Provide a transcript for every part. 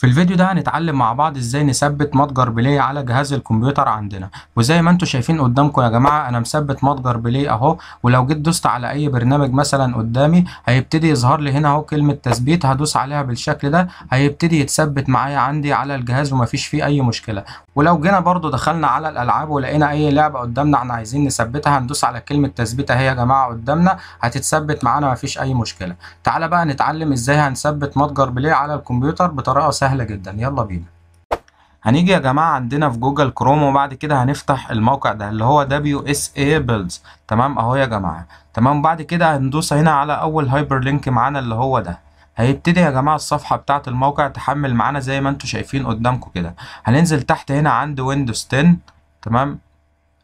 في الفيديو ده هنتعلم مع بعض ازاي نثبت متجر بلاي على جهاز الكمبيوتر عندنا وزي ما انتم شايفين قدامكم يا جماعه انا مثبت متجر بلاي اهو ولو جيت دوست على اي برنامج مثلا قدامي هيبتدي يظهر لي هنا اهو كلمه تثبيت هدوس عليها بالشكل ده هيبتدي يتثبت معايا عندي على الجهاز ومفيش فيه اي مشكله ولو جينا برضو دخلنا على الالعاب ولقينا اي لعبه قدامنا احنا عايزين نثبتها هندوس على كلمه تثبيت اهي يا جماعه قدامنا هتتثبت معانا مفيش اي مشكله تعالى بقى نتعلم ازاي هنثبت متجر بلاي على الكمبيوتر بطريقه سهله سهلة جدا يلا بينا هنيجي يا جماعة عندنا في جوجل كروم وبعد كده هنفتح الموقع ده اللي هو WSA Builds تمام اهو يا جماعة تمام بعد كده هندوس هنا على اول هايبر لينك معانا اللي هو ده هيبتدي يا جماعة الصفحة بتاعة الموقع تحمل معانا زي ما انتوا شايفين قدامكم كده هننزل تحت هنا عند ويندوز 10 تمام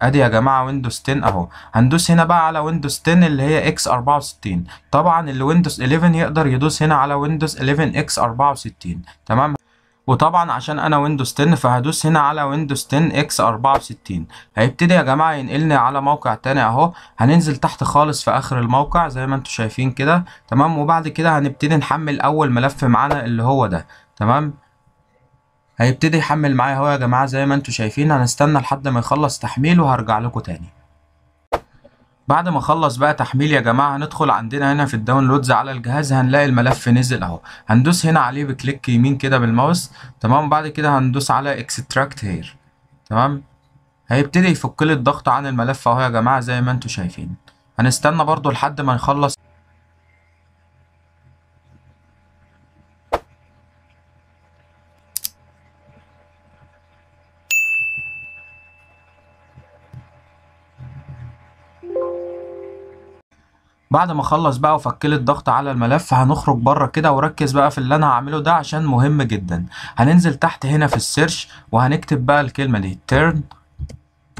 ادي يا جماعه ويندوز 10 اهو هندوس هنا بقى على ويندوز 10 اللي هي اكس 64 طبعا اللي ويندوز 11 يقدر يدوس هنا على ويندوز 11 اكس 64 تمام وطبعا عشان انا ويندوز 10 فهدوس هنا على ويندوز 10 اكس 64 هيبتدي يا جماعه ينقلني على موقع تاني اهو هننزل تحت خالص في اخر الموقع زي ما انتم شايفين كده تمام وبعد كده هنبتدي نحمل اول ملف معانا اللي هو ده تمام هيبتدي يحمل معايا اهو يا جماعه زي ما انتم شايفين هنستنى لحد ما يخلص تحميل وهرجع لكم تاني بعد ما اخلص بقى تحميل يا جماعه هندخل عندنا هنا في الداونلودز على الجهاز هنلاقي الملف نزل اهو هندوس هنا عليه بكليك يمين كده بالماوس تمام بعد كده هندوس على اكستراكت هير تمام هيبتدي يفك لي الضغط عن الملف اهو يا جماعه زي ما انتم شايفين هنستنى برضو لحد ما يخلص بعد ما اخلص بقى وفكل الضغط على الملف هنخرج بره كده وركز بقى في اللي انا هعمله ده عشان مهم جدا هننزل تحت هنا في السيرش وهنكتب بقى الكلمه دي تيرن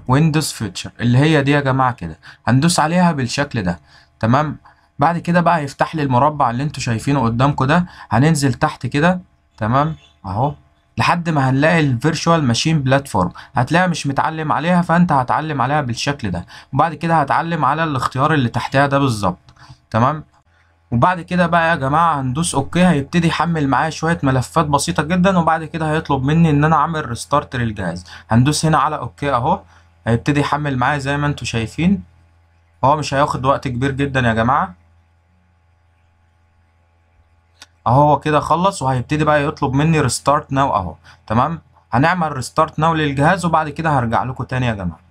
ويندوز فيوتشر اللي هي دي يا جماعه كده هندوس عليها بالشكل ده تمام بعد كده بقى هيفتح لي المربع اللي انتوا شايفينه قدامكم ده هننزل تحت كده تمام اهو لحد ما هنلاقي الفيرشوال ماشين بلاتفورم هتلاقيها مش متعلم عليها فانت هتعلم عليها بالشكل ده وبعد كده هتعلم على الاختيار اللي تحتها ده بالظبط تمام وبعد كده بقى يا جماعة هندوس اوكي هيبتدي يحمل معايا شوية ملفات بسيطة جدا وبعد كده هيطلب مني ان انا اعمل ريستارت للجهاز هندوس هنا على اوكي اهو هيبتدي يحمل معايا زي ما انتم شايفين هو مش هياخد وقت كبير جدا يا جماعة اهو هو كده خلص وهيبتدي بقى يطلب مني ريستارت ناو اهو تمام هنعمل ريستارت ناو للجهاز وبعد كده هرجع لكم تاني يا جماعة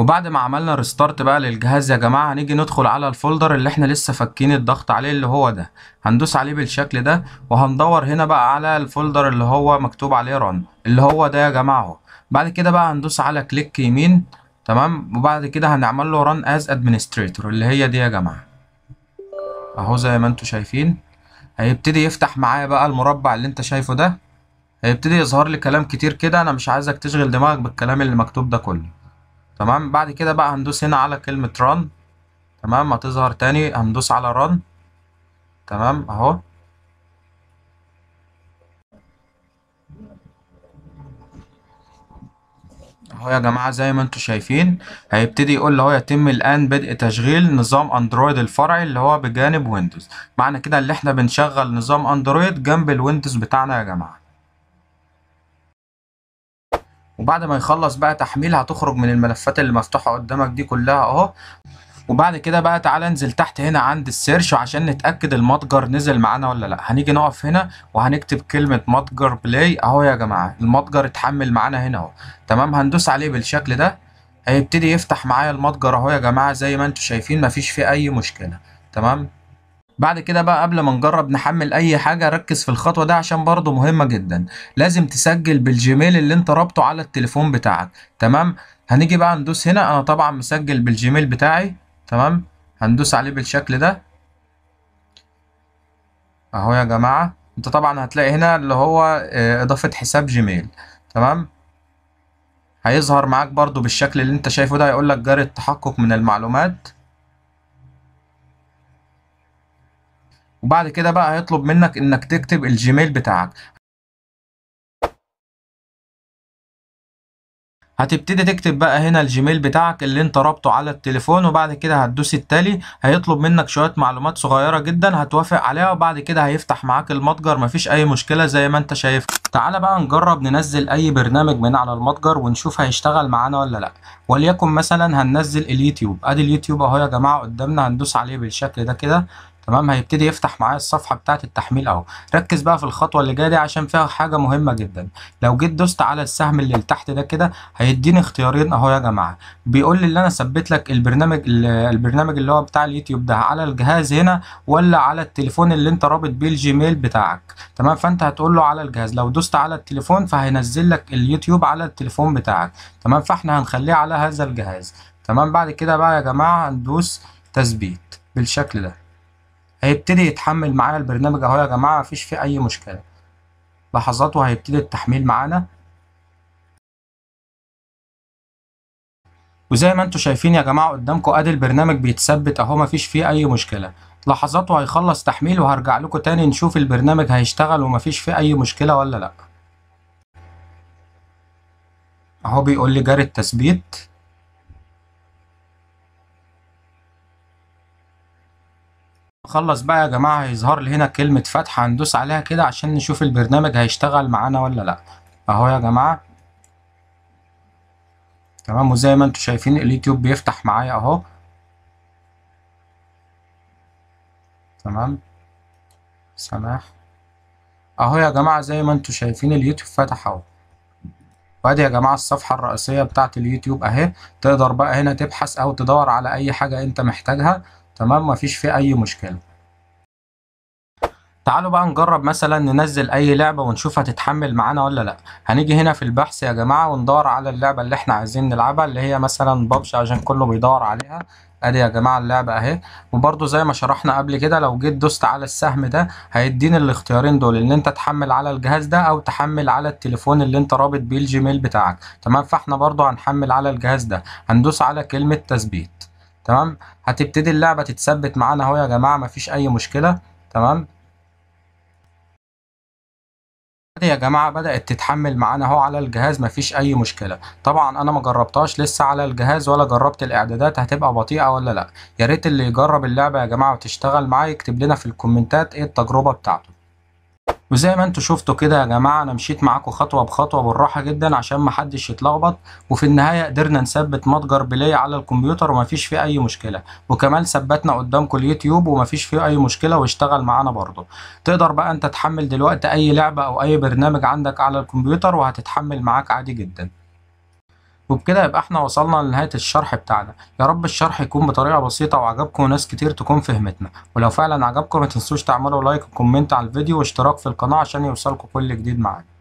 وبعد ما عملنا ريستارت بقى للجهاز يا جماعة هنيجي ندخل على الفولدر اللي احنا لسه فاكين الضغط عليه اللي هو ده هندوس عليه بالشكل ده وهندور هنا بقى على الفولدر اللي هو مكتوب عليه ران اللي هو ده يا جماعة اهو بعد كده بقى هندوس على كليك يمين تمام وبعد كده هنعمل له ران از ادمنستريتور اللي هي دي يا جماعة اهو زي ما انتوا شايفين هيبتدي يفتح معايا بقى المربع اللي انت شايفه ده هيبتدي يظهر لي كلام كتير كده انا مش عايزك تشغل دماغك بالكلام اللي مكتوب ده كله تمام بعد كده بقى هندوس هنا على كلمة run تمام هتظهر تاني هندوس على run تمام اهو اهو يا جماعة زي ما انتوا شايفين هيبتدي يقول لي اهو يتم الآن بدء تشغيل نظام اندرويد الفرعي اللي هو بجانب ويندوز معنى كده اللي احنا بنشغل نظام اندرويد جنب الويندوز بتاعنا يا جماعة وبعد ما يخلص بقى تحميل هتخرج من الملفات اللي مفتوحة قدامك دي كلها اهو وبعد كده بقى تعالى انزل تحت هنا عند السيرش عشان نتأكد المتجر نزل معانا ولا لا هنيجي نقف هنا وهنكتب كلمة متجر بلاي اهو يا جماعة المتجر اتحمل معانا هنا اهو تمام هندوس عليه بالشكل ده هيبتدي يفتح معايا المتجر اهو يا جماعة زي ما انتوا شايفين مفيش فيه اي مشكلة تمام بعد كده بقى قبل ما نجرب نحمل اي حاجه ركز في الخطوه دي عشان برضو مهمه جدا لازم تسجل بالجيميل اللي انت رابطه على التليفون بتاعك تمام هنيجي بقى ندوس هنا انا طبعا مسجل بالجيميل بتاعي تمام هندوس عليه بالشكل ده اهو يا جماعه انت طبعا هتلاقي هنا اللي هو آه، اضافه حساب جيميل تمام هيظهر معاك برضو بالشكل اللي انت شايفه ده هيقول لك جرى التحقق من المعلومات وبعد كده بقى هيطلب منك انك تكتب الجيميل بتاعك هتبتدي تكتب بقى هنا الجيميل بتاعك اللي انت رابطه على التليفون وبعد كده هتدوس التالي هيطلب منك شوية معلومات صغيرة جدا هتوافق عليها وبعد كده هيفتح معاك المتجر مفيش اي مشكلة زي ما انت شايف تعالى بقى نجرب ننزل اي برنامج من على المتجر ونشوف هيشتغل معانا ولا لا وليكن مثلا هننزل اليوتيوب ادي اليوتيوب اهو يا جماعة قدامنا هندوس عليه بالشكل ده كده تمام هيبتدي يفتح معايا الصفحه بتاعه التحميل اهو ركز بقى في الخطوه اللي جايه دي عشان فيها حاجه مهمه جدا لو جيت دوست على السهم اللي تحت ده كده هيديني اختيارين اهو يا جماعه بيقول لي ان انا ثبت لك البرنامج البرنامج اللي هو بتاع اليوتيوب ده على الجهاز هنا ولا على التليفون اللي انت رابط بيه الجيميل بتاعك تمام فانت هتقول له على الجهاز لو دوست على التليفون فهينزل لك اليوتيوب على التليفون بتاعك تمام فاحنا هنخليه على هذا الجهاز تمام بعد كده بقى يا جماعه هندوس تثبيت بالشكل ده هيبتدي يتحمل معانا البرنامج اهو يا جماعه مفيش فيه اي مشكله لحظات وهيبتدي التحميل معانا وزي ما انتوا شايفين يا جماعه قدامكم ادي البرنامج بيتثبت اهو مفيش فيه اي مشكله لحظات وهيخلص تحميل وهرجع لكم تاني نشوف البرنامج هيشتغل ومفيش فيه اي مشكله ولا لا اهو بيقول لي جاري التثبيت خلص بقى يا جماعة هيظهر لي هنا كلمة فتح هندوس عليها كده عشان نشوف البرنامج هيشتغل معانا ولا لا اهو يا جماعة تمام وزي ما انتم شايفين اليوتيوب بيفتح معايا اهو تمام سماح اهو يا جماعة زي ما انتم شايفين اليوتيوب فتح اهو وادي يا جماعة الصفحة الرئيسية بتاعت اليوتيوب اهي تقدر بقى هنا تبحث او تدور على اي حاجة انت محتاجها تمام مفيش فيه اي مشكله تعالوا بقى نجرب مثلا ننزل اي لعبه ونشوف هتتحمل معانا ولا لا هنيجي هنا في البحث يا جماعه وندور على اللعبه اللي احنا عايزين نلعبها اللي هي مثلا بابجي عشان كله بيدور عليها ادي يا جماعه اللعبه اهي وبرضو زي ما شرحنا قبل كده لو جيت دوست على السهم ده هيديني الاختيارين دول ان انت تحمل على الجهاز ده او تحمل على التليفون اللي انت رابط بيه الجيميل بتاعك تمام فاحنا برضو هنحمل على الجهاز ده هندوس على كلمه تثبيت تمام هتبتدي اللعبة تتثبت معانا اهو يا جماعة مفيش أي مشكلة تمام يا جماعة بدأت تتحمل معانا اهو على الجهاز مفيش أي مشكلة طبعا أنا ما جربتهاش لسه على الجهاز ولا جربت الإعدادات هتبقى بطيئة ولا لأ يا ريت اللي يجرب اللعبة يا جماعة وتشتغل معاه يكتب لنا في الكومنتات ايه التجربة بتاعته وزي ما انتوا شفتوا كده يا جماعه انا مشيت معاكم خطوه بخطوه بالراحه جدا عشان محدش يتلخبط وفي النهايه قدرنا نثبت متجر بلاي على الكمبيوتر ومفيش فيه اي مشكله وكمان ثبتنا قدامكم اليوتيوب ومفيش فيه اي مشكله واشتغل معانا برضه تقدر بقى انت تحمل دلوقتي اي لعبه او اي برنامج عندك على الكمبيوتر وهتتحمل معاك عادي جدا وبكده يبقى احنا وصلنا لنهاية الشرح بتاعنا يا رب الشرح يكون بطريقة بسيطة وعجبكم وناس كتير تكون فهمتنا ولو فعلا عجبكم ما تنسوش تعملوا لايك وكومنت على الفيديو واشتراك في القناة عشان يوصلكم كل جديد معانا